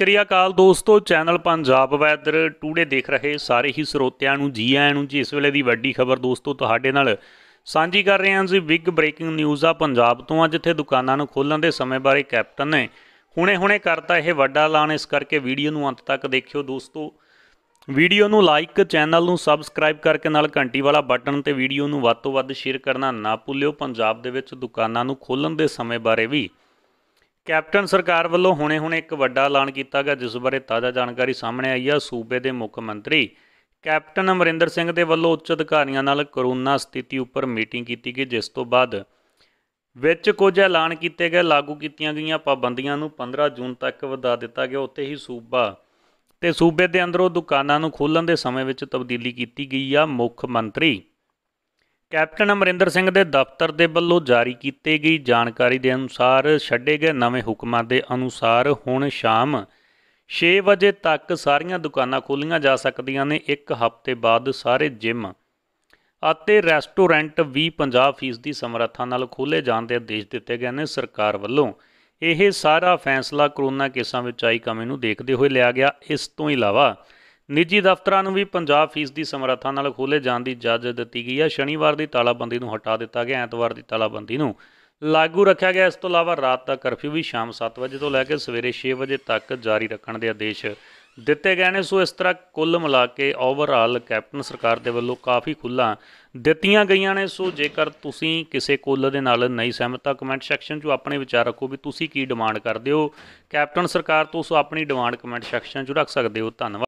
ਸ਼੍ਰੀ ਅਕਾਲ ਦੋਸਤੋ channel Punjab weather today ਦੇਖ ਰਹੇ ਸਾਰੇ ਹੀ ਸਰੋਤਿਆਂ ਨੂੰ ਜੀ ਆਇਆਂ ਨੂੰ ਜੀ ਇਸ ਵੇਲੇ ਦੀ ਵੱਡੀ ਖਬਰ ਦੋਸਤੋ ਤੁਹਾਡੇ ਨਾਲ ਸਾਂਝੀ ਕਰ ਰਹੇ ਹਾਂ ਜੀ ਬਿਗ ਬ੍ਰੇਕਿੰਗ ਨਿਊਜ਼ ਆ ਪੰਜਾਬ ਤੋਂ ਆ ਜਿੱਥੇ ਦੁਕਾਨਾਂ ਨੂੰ ਖੋਲਣ ਦੇ ਸਮੇਂ ਬਾਰੇ ਕੈਪਟਨ ਨੇ ਹੁਣੇ-ਹੁਣੇ ਕਰਤਾ ਇਹ ਵੱਡਾ ਐਲਾਨ ਇਸ ਕਰਕੇ ਵੀਡੀਓ ਨੂੰ ਅੰਤ ਤੱਕ ਦੇਖਿਓ ਦੋਸਤੋ ਵੀਡੀਓ ਨੂੰ ਲਾਈਕ ਚੈਨਲ ਨੂੰ ਸਬਸਕ੍ਰਾਈਬ ਕਰਕੇ ਨਾਲ ਘੰਟੀ ਵਾਲਾ ਬਟਨ ਤੇ ਵੀਡੀਓ ਨੂੰ ਵੱਧ ਤੋਂ ਵੱਧ ਸ਼ੇਅਰ ਕਰਨਾ ਨਾ ਭੁੱਲਿਓ ਪੰਜਾਬ ਦੇ ਵਿੱਚ ਦੁਕਾਨਾਂ ਨੂੰ ਖੋਲਣ ਦੇ ਸਮੇਂ ਬਾਰੇ ਵੀ ਕੈਪਟਨ ਸਰਕਾਰ ਵੱਲੋਂ ਹੁਣੇ-ਹੁਣੇ ਇੱਕ ਵੱਡਾ ਐਲਾਨ ਕੀਤਾ ਗਿਆ ਜਿਸ ਬਾਰੇ ਤਾਜ਼ਾ ਜਾਣਕਾਰੀ ਸਾਹਮਣੇ ਆਈ ਹੈ ਸੂਬੇ ਦੇ ਮੁੱਖ ਮੰਤਰੀ ਕੈਪਟਨ ਅਮਰਿੰਦਰ ਸਿੰਘ ਦੇ ਵੱਲੋਂ ਉੱਚ ਅਧਿਕਾਰੀਆਂ ਨਾਲ ਕਰੋਨਾ ਸਥਿਤੀ ਉੱਪਰ ਮੀਟਿੰਗ ਕੀਤੀ ਗਈ ਜਿਸ ਤੋਂ ਬਾਅਦ ਵਿੱਚ ਕੁਝ ਐਲਾਨ ਕੀਤੇ ਗਏ ਲਾਗੂ ਕੀਤੀਆਂ ਗਈਆਂ ਪਾਬੰਦੀਆਂ ਨੂੰ 15 ਜੂਨ ਤੱਕ ਵਧਾ ਦਿੱਤਾ ਗਿਆ ਉੱਤੇ ਹੀ ਸੂਬਾ ਤੇ ਸੂਬੇ ਦੇ ਅੰਦਰੋਂ ਦੁਕਾਨਾਂ ਨੂੰ ਖੋਲਣ ਦੇ ਸਮੇਂ ਵਿੱਚ ਤਬਦੀਲੀ ਕੀਤੀ ਗਈ ਆ ਮੁੱਖ ਮੰਤਰੀ ਕੈਪਟਨ ਅਮਰਿੰਦਰ ਸਿੰਘ ਦੇ ਦਫ਼ਤਰ ਦੇ ਵੱਲੋਂ ਜਾਰੀ ਕੀਤੀ ਗਈ ਜਾਣਕਾਰੀ ਦੇ ਅਨੁਸਾਰ ਛੱਡੇ ਗਏ ਨਵੇਂ ਹੁਕਮਾਂ ਦੇ ਅਨੁਸਾਰ ਹੁਣ ਸ਼ਾਮ 6 ਵਜੇ ਤੱਕ ਸਾਰੀਆਂ ਦੁਕਾਨਾਂ ਖੋਲੀਆਂ ਜਾ ਸਕਦੀਆਂ ਨੇ ਇੱਕ ਹਫ਼ਤੇ ਬਾਅਦ ਸਾਰੇ ਜਿਮ ਅਤੇ ਰੈਸਟੋਰੈਂਟ ਵੀ 50% ਦੀ ਸਮਰੱਥਾ ਨਾਲ ਖੋਲੇ ਜਾਣ ਦੇ ਆਦੇਸ਼ ਦਿੱਤੇ ਗਏ ਨੇ ਸਰਕਾਰ ਵੱਲੋਂ ਇਹ ਸਾਰਾ ਫੈਸਲਾ ਕਰੋਨਾ ਕੇਸਾਂ ਵਿੱਚ ਆਈ ਕਮੀ ਨੂੰ ਦੇਖਦੇ ਹੋਏ ਲਿਆ ਗਿਆ ਇਸ ਤੋਂ ਇਲਾਵਾ ਨਿੱਜੀ ਦਫ਼ਤਰਾਂ ਨੂੰ ਵੀ 50% ਦੀ ਸਮਰੱਥਾ ਨਾਲ ਖੋਲੇ ਜਾਣ ਦੀ ਇਜਾਜ਼ਤ ਦਿੱਤੀ ਗਈ ਹੈ ਸ਼ਨੀਵਾਰ ਦੀ ਤਾਲਾਬੰਦੀ ਨੂੰ ਹਟਾ ਦਿੱਤਾ ਗਿਆ ਐਤਵਾਰ ਦੀ ਤਾਲਾਬੰਦੀ ਨੂੰ ਲਾਗੂ ਰੱਖਿਆ ਗਿਆ ਇਸ ਤੋਂ ਇਲਾਵਾ ਰਾਤ ਦਾ ਕਰਫਿਊ ਵੀ ਸ਼ਾਮ 7 ਵਜੇ ਤੋਂ ਲੈ ਕੇ ਸਵੇਰੇ 6 ਵਜੇ ਤੱਕ ਜਾਰੀ ਰੱਖਣ ਦੇ ਆਦੇਸ਼ ਦਿੱਤੇ ਗਏ ਨੇ ਸੋ ਇਸ ਤਰ੍ਹਾਂ ਕੁੱਲ ਮਿਲਾ ਕੇ ਓਵਰਆਲ ਕੈਪਟਨ ਸਰਕਾਰ ਦੇ ਵੱਲੋਂ ਕਾਫੀ ਖੁੱਲਾ ਦਿੱਤੀਆਂ ਗਈਆਂ ਨੇ ਸੋ ਜੇਕਰ ਤੁਸੀਂ ਕਿਸੇ ਕੁੱਲ ਦੇ ਨਾਲ ਨਹੀਂ ਸਹਿਮਤ ਤਾਂ ਕਮੈਂਟ ਸੈਕਸ਼ਨ 'ਚ ਆਪਣੇ ਵਿਚਾਰ ਰੱਖੋ ਵੀ ਤੁਸੀਂ ਕੀ ਡਿਮਾਂਡ ਕਰਦੇ ਹੋ ਕੈਪਟਨ ਸਰਕਾਰ ਤੋਂ ਸੋ ਆਪਣੀ ਡਿਮਾਂਡ ਕਮੈਂਟ ਸੈਕਸ਼ਨ 'ਚ ਰੱਖ ਸਕਦੇ ਹੋ ਧੰਨਵਾਦ